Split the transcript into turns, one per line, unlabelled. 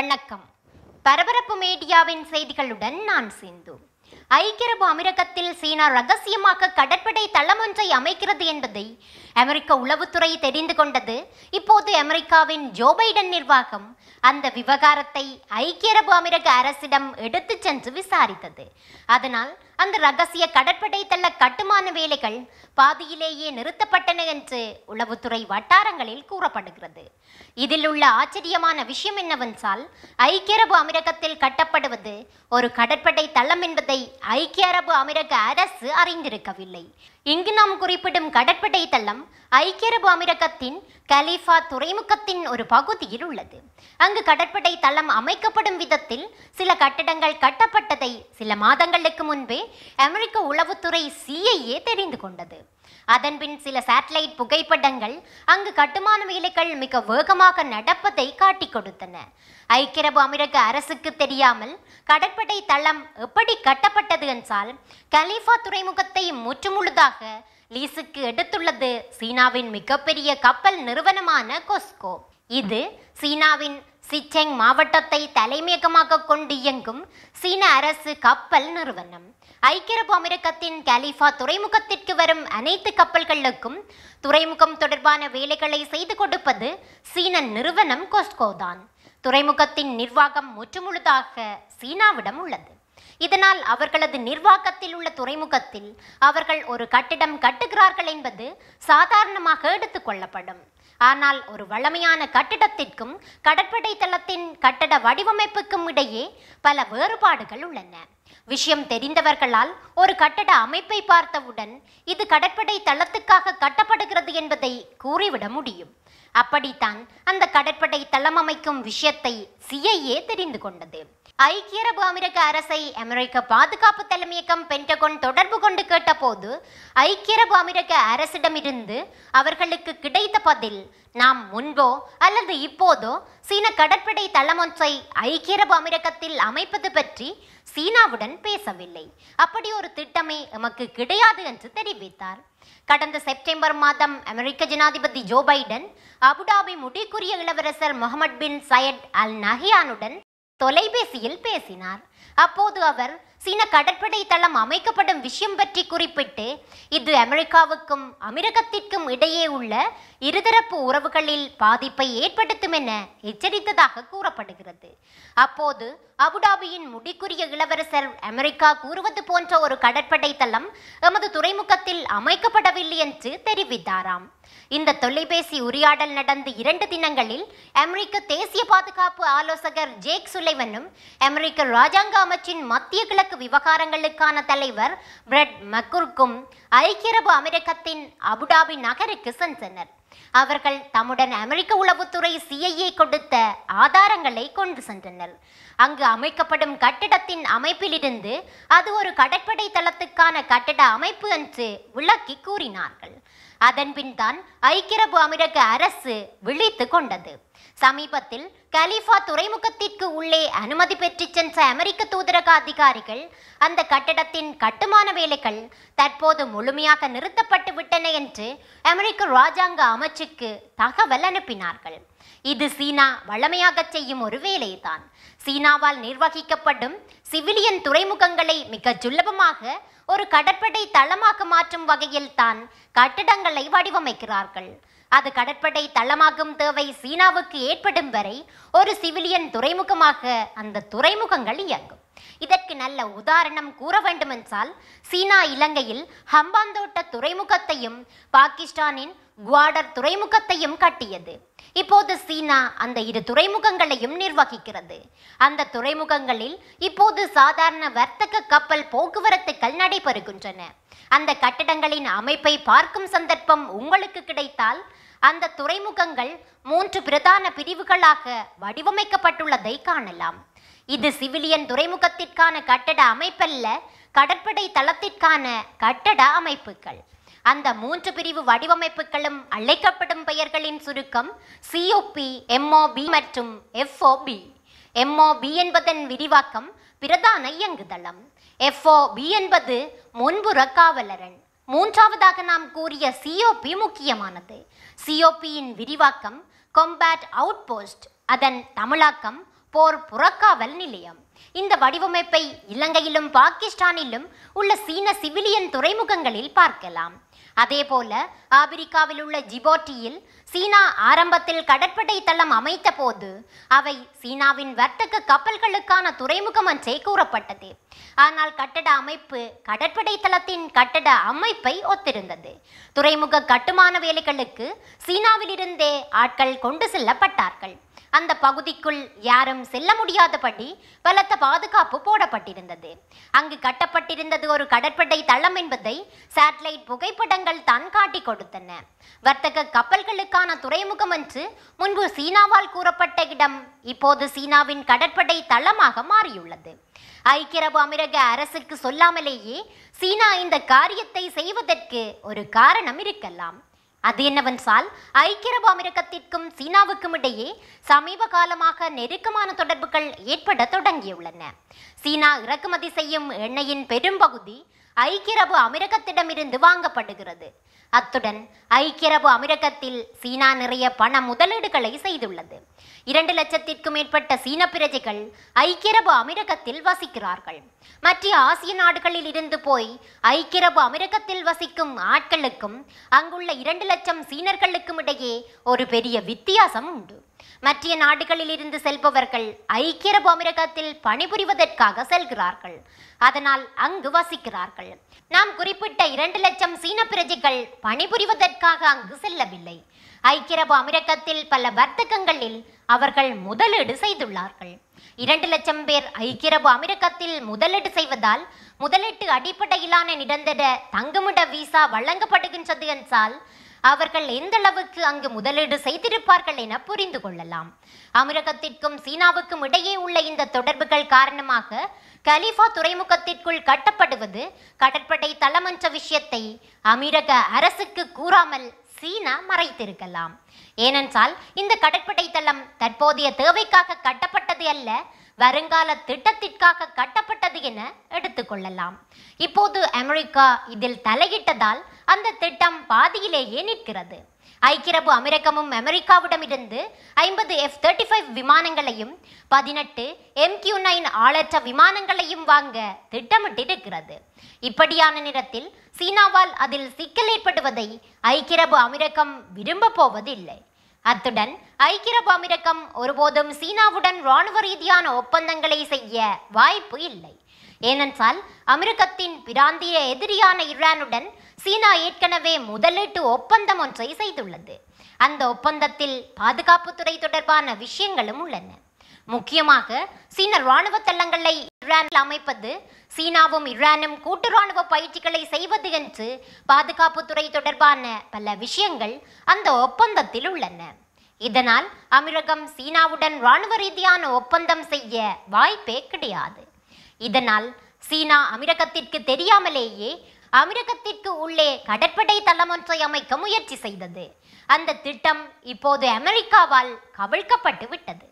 வணக்கம் பரபரப்பு மீடியாவின் செய்திகளுடன் நான் சிந்து ஐக்கிய அரபு அமீரகத்தில் சீனா ரகசியமாக கடற்படை தளமொன்றை அமைக்கிறது என்பதை அமெரிக்க உளவுத்துறை தெரிந்து கொண்டது இப்போது அமெரிக்காவின் ஜோ பைடன் நிர்வாகம் அந்த விவகாரத்தை ஐக்கிய அரபு அமெரிக்க அரசிடம் எடுத்து சென்று விசாரித்தது அதனால் அந்த ரகசிய கடற்படை தள்ள கட்டுமான வேலைகள் பாதியிலேயே நிறுத்தப்பட்டன என்று உளவுத்துறை வட்டாரங்களில் கூறப்படுகிறது இதில் உள்ள ஆச்சரியமான விஷயம் என்னவென்றால் ஐக்கிய அரபு அமீரகத்தில் கட்டப்படுவது ஒரு கடற்படை தளம் என்பதை ஐக்கிய அரபு அமீரக அரசு அறிந்திருக்கவில்லை இங்கு நாம் குறிப்பிடும் கடற்படை தளம் ஐக்கிய அரபு அமீரகத்தின் கலீஃபா துறைமுகத்தின் ஒரு பகுதியில் உள்ளது அங்கு கடற்படை தளம் அமைக்கப்படும் விதத்தில் சில கட்டடங்கள் கட்டப்பட்டதை சில மாதங்களுக்கு முன்பே அமெரிக்க உளவுத்துறை சிஐஏ தெரிந்து கொண்டது அதன்பின் சில சேட்டலைட் புகைப்படங்கள் அங்கு கட்டுமான வேலைகள் மிக வேகமாக நடப்பதை காட்டிக் கொடுத்தன ஐக்கியரபு அமெரிக்க அரசுக்கு தெரியாமல் கடற்படை தளம் எப்படி கட்டப்பட்டது என்றால் கலீஃபா துறைமுகத்தை முற்றுமுழுதாக லீஸுக்கு எடுத்துள்ளது சீனாவின் மிகப்பெரிய கப்பல் நிறுவனமான கொஸ்கோ இது சீனாவின் சிச்செங் மாவட்டத்தை தலைமையகமாக கொண்டு இயங்கும் சீன அரசு கப்பல் நிறுவனம் ஐக்கியரபு அமெரிக்கத்தின் கலிஃபா துறைமுகத்திற்கு வரும் அனைத்து கப்பல்களுக்கும் துறைமுகம் தொடர்பான வேலைகளை செய்து கொடுப்பது சீன நிறுவனம் கோஸ்கோ தான் துறைமுகத்தின் நிர்வாகம் முற்றுமுழுதாக சீனாவிடம் உள்ளது இதனால் அவர்களது நிர்வாகத்தில் உள்ள துறைமுகத்தில் அவர்கள் ஒரு கட்டிடம் கட்டுகிறார்கள் என்பது சாதாரணமாக எடுத்துக்கொள்ளப்படும் ஆனால் ஒரு வளமையான கட்டிடத்திற்கும் கடற்படை தளத்தின் கட்டட வடிவமைப்புக்கும் இடையே பல வேறுபாடுகள் உள்ளன விஷயம் தெரிந்தவர்களால் ஒரு கட்டட அமைப்பை பார்த்தவுடன் இது கடற்படை தளத்துக்காக கட்டப்படுகிறது என்பதை கூறிவிட முடியும் அப்படித்தான் அந்த கடற்படை தளம் அமைக்கும் விஷயத்தை சிஐஏ தெரிந்து கொண்டது ஐக்கிய அரபு அமெரிக்க அரசை அமெரிக்க பாதுகாப்பு தலைமையகம் பென்டகோன் தொடர்பு கொண்டு கேட்டபோது ஐக்கிய அரபு அமெரிக்க அரசிடமிருந்து அவர்களுக்கு கிடைத்த பதில் நாம் முன்போ அல்லது இப்போதோ சீன கடற்படை தளமொன்றை ஐக்கிய அரபு அமெரிக்கத்தில் அமைப்பது பற்றி சீனாவுடன் பேசவில்லை அப்படி ஒரு திட்டமே எமக்கு கிடையாது என்று தெரிவித்தார் கடந்த செப்டம்பர் மாதம் அமெரிக்க ஜனாதிபதி ஜோ பைடன் அபுடாபி முடிக்குரிய இளவரசர் முகமது பின் சையத் அல் நஹியானுடன் தொலைபேசியில் பேசினார் அப்போது அவர் சீன கடற்படை தளம் அமைக்கப்படும் விஷயம் பற்றி குறிப்பிட்டு இது அமெரிக்காவுக்கும் அமெரிக்கத்திற்கும் இடையே உள்ள இருதரப்பு உறவுகளில் பாதிப்பை ஏற்படுத்தும் என எச்சரித்ததாக கூறப்படுகிறது அப்போது அபுடாபியின் முடிக்குரிய இளவரசர் அமெரிக்கா கூறுவது போன்ற ஒரு கடற்படை தளம் எமது துறைமுகத்தில் அமைக்கப்படவில்லை என்று தெரிவித்தாராம் இந்த தொலைபேசி உரையாடல் நடந்த இரண்டு தினங்களில் அமெரிக்க தேசிய பாதுகாப்பு ஆலோசகர் ஜேக் சுலைவனும் அமெரிக்க ராஜாங்க அமைச்சின் மத்திய கிழக்கு கிழக்கு விவகாரங்களுக்கான தலைவர் பிரெட் மக்குர்க்கும் ஐக்கியரபு அரபு அபுடாபி நகருக்கு சென்றனர் அவர்கள் தம்முடன் அமெரிக்க உளவுத்துறை சிஐஏ கொடுத்த ஆதாரங்களை கொண்டு சென்றனர் அங்கு அமைக்கப்படும் கட்டிடத்தின் அமைப்பிலிருந்து அது ஒரு கடற்படை தளத்துக்கான கட்டிட அமைப்பு என்று விளக்கி கூறினார்கள் அதன்பின் தான் ஐக்கியரபு அமீரக அரசு விழித்து கொண்டது சமீபத்தில் கலீஃபா துறைமுகத்திற்கு உள்ளே அனுமதி பெற்று சென்ற அமெரிக்க தூதரக அதிகாரிகள் அந்த கட்டடத்தின் கட்டுமான வேலைகள் தற்போது முழுமையாக நிறுத்தப்பட்டு விட்டன என்று அமெரிக்க ராஜாங்க அமைச்சுக்கு தகவல் அனுப்பினார்கள் இது சீனா வளமையாக செய்யும் ஒரு வேலைதான் சீனாவால் நிர்வகிக்கப்படும் சிவிலியன் துறைமுகங்களை மிக சுலபமாக ஒரு கடற்படை தளமாக மாற்றும் வகையில் தான் கட்டிடங்களை வடிவமைக்கிறார்கள் அது கடற்படை தளமாகும் தேவை சீனாவுக்கு ஏற்படும் வரை ஒரு சிவிலியன் துறைமுகமாக அந்த துறைமுகங்கள் இயங்கும் இதற்கு நல்ல உதாரணம் கூற வேண்டுமென்றால் சீனா இலங்கையில் ஹம்பாந்தோட்ட துறைமுகத்தையும் பாகிஸ்தானின் குவாடர் துறைமுகத்தையும் கட்டியது இப்போது சீனா அந்த இரு துறைமுகங்களையும் நிர்வகிக்கிறது அந்த துறைமுகங்களில் இப்போது சாதாரண வர்த்தக கப்பல் போக்குவரத்துக்கள் நடைபெறுகின்றன அந்த கட்டடங்களின் அமைப்பை பார்க்கும் சந்தர்ப்பம் உங்களுக்கு கிடைத்தால் அந்த துறைமுகங்கள் மூன்று பிரதான பிரிவுகளாக வடிவமைக்கப்பட்டுள்ளதை காணலாம் இது சிவிலியன் துறைமுகத்திற்கான கட்டட அமைப்பல்ல கடற்படை தளத்திற்கான கட்டட அமைப்புகள் அந்த மூன்று பிரிவு வடிவமைப்புகளும் அழைக்கப்படும் பெயர்களின் சுருக்கம் சிஓபி எம்ஓபி மற்றும் எஃப்ஓபி எம்ஓபி என்பதன் விரிவாக்கம் பிரதான இயங்குதளம் எஃப்ஓபி என்பது முன்புற காவலரண் மூன்றாவதாக நாம் கூறிய சிஓபி முக்கியமானது சிஓபியின் விரிவாக்கம் கொம்பேட் அவுட் போஸ்ட் அதன் தமிழாக்கம் போர் புறக்காவல் நிலையம் இந்த வடிவமைப்பை இலங்கையிலும் பாகிஸ்தானிலும் உள்ள சீன சிவிலியன் துறைமுகங்களில் பார்க்கலாம் அதேபோல ஆபிரிக்காவில் உள்ள ஜிபோட்டியில் சீனா ஆரம்பத்தில் கடற்படை தளம் அமைத்த போது அவை சீனாவின் வர்த்தக கப்பல்களுக்கான துறைமுகம் என்றே கூறப்பட்டது ஆனால் கட்டட அமைப்பு கடற்படை தளத்தின் கட்டட அமைப்பை ஒத்திருந்தது துறைமுக கட்டுமான வேலைகளுக்கு சீனாவிலிருந்தே ஆட்கள் கொண்டு செல்லப்பட்டார்கள் அந்த பகுதிக்குள் யாரும் செல்ல முடியாதபடி பலத்த பாதுகாப்பு போடப்பட்டிருந்தது அங்கு கட்டப்பட்டிருந்தது ஒரு கடற்படை தளம் என்பதை சேட்டலைட் புகைப்படங்கள் தான் காட்டி கொடுத்தன வர்த்தக கப்பல்களுக்கான துறைமுகம் என்று முன்பு சீனாவால் கூறப்பட்ட இடம் இப்போது சீனாவின் கடற்படை தளமாக மாறியுள்ளது ஐக்கிய அரபு அமீரக அரசுக்கு சொல்லாமலேயே சீனா இந்த காரியத்தை செய்வதற்கு ஒரு காரணம் இருக்கலாம் அது என்னவென்றால் ஐக்கிய அரபு அமீரகத்திற்கும் சீனாவுக்கும் இடையே சமீப காலமாக நெருக்கமான தொடர்புகள் ஏற்பட தொடங்கியுள்ளன சீனா இறக்குமதி செய்யும் எண்ணெயின் பெரும்பகுதி ஐக்கியரபு அமிரகத்திடமிருந்து வாங்கப்படுகிறது அத்துடன் ஐக்கியரபு அமிரகத்தில் சீனா நிறைய பண முதலீடுகளை செய்துள்ளது இரண்டு லட்சத்திற்கும் மேற்பட்ட சீன பிரஜைகள் ஐக்கியரபு அமிரகத்தில் வசிக்கிறார்கள் மற்ற ஆசிய நாடுகளில் இருந்து போய் ஐக்கியரபு அமிரகத்தில் வசிக்கும் ஆட்களுக்கும் அங்குள்ள இரண்டு லட்சம் சீனர்களுக்கும் இடையே ஒரு பெரிய வித்தியாசம் உண்டு மற்ற நாடுகளில் இருந்து செல்பவர்கள் ஐக்கிய அமிரகத்தில் அமீரகத்தில் பணிபுரிவதற்காக செல்கிறார்கள் அதனால் அங்கு வசிக்கிறார்கள் நாம் குறிப்பிட்ட இரண்டு லட்சம் சீன பிரஜைகள் பணிபுரிவதற்காக அங்கு செல்லவில்லை ஐக்கிய அமிரகத்தில் அமீரகத்தில் பல வர்த்தகங்களில் அவர்கள் முதலீடு செய்துள்ளார்கள் இரண்டு லட்சம் பேர் ஐக்கிய அமிரகத்தில் அமீரகத்தில் முதலீடு செய்வதால் முதலீட்டு அடிப்படையிலான நிரந்தர தங்குமிட விசா வழங்கப்படுகின்றது என்றால் அவர்கள் எந்த அளவுக்கு அங்கு முதலீடு செய்திருப்பார்கள் என புரிந்து கொள்ளலாம் அமிரகத்திற்கும் சீனாவுக்கும் இடையே உள்ள இந்த தொடர்புகள் காரணமாக கலீஃபா துறைமுகத்திற்குள் கட்டப்படுவது கடற்படை தளமன்ற விஷயத்தை அமிரக அரசுக்கு கூறாமல் சீனா மறைத்திருக்கலாம் ஏனென்றால் இந்த கடற்படை தளம் தற்போதைய தேவைக்காக கட்டப்பட்டது அல்ல வருங்கால திட்டத்திற்காக கட்டப்பட்டது என எடுத்துக்கொள்ளலாம் இப்போது அமெரிக்கா இதில் தலையிட்டதால் அந்த திட்டம் பாதியிலேயே நிற்கிறது ஐக்கிரபு அமெரிக்கமும் அமெரிக்காவிடமிருந்து ஐம்பது எஃப் தேர்ட்டி ஃபைவ் விமானங்களையும் பதினெட்டு எம் கியூ நைன் ஆளற்ற விமானங்களையும் வாங்க திட்டமிட்டிருக்கிறது இப்படியான நேரத்தில் சீனாவால் அதில் சிக்கல் ஏற்படுவதை ஐக்கிரபு அமெரிக்கம் விரும்பப் போவதில்லை அத்துடன் ஐக்கிய அமிரகம் ஒருபோதும் சீனாவுடன் ராணுவ ரீதியான ஒப்பந்தங்களை செய்ய வாய்ப்பு இல்லை ஏனென்றால் அமெரிக்கத்தின் பிராந்திய எதிரியான ஈரானுடன் சீனா ஏற்கனவே முதலீட்டு ஒப்பந்தம் ஒன்றை செய்துள்ளது அந்த ஒப்பந்தத்தில் பாதுகாப்புத்துறை தொடர்பான விஷயங்களும் உள்ளன முக்கியமாக சீன ராணுவ தளங்களை ஈரானில் அமைப்பது சீனாவும் ஈரானும் கூட்டு ராணுவ பயிற்சிகளை செய்வது என்று பாதுகாப்புத்துறை தொடர்பான பல விஷயங்கள் அந்த ஒப்பந்தத்தில் உள்ளன இதனால் அமிரகம் சீனாவுடன் இராணுவ ரீதியான ஒப்பந்தம் செய்ய வாய்ப்பே கிடையாது இதனால் சீனா அமிரகத்திற்கு தெரியாமலேயே அமிரகத்திற்கு உள்ளே கடற்படை தளம் ஒன்றை அமைக்க முயற்சி செய்தது அந்த திட்டம் இப்போது அமெரிக்காவால் கவிழ்க்கப்பட்டு விட்டது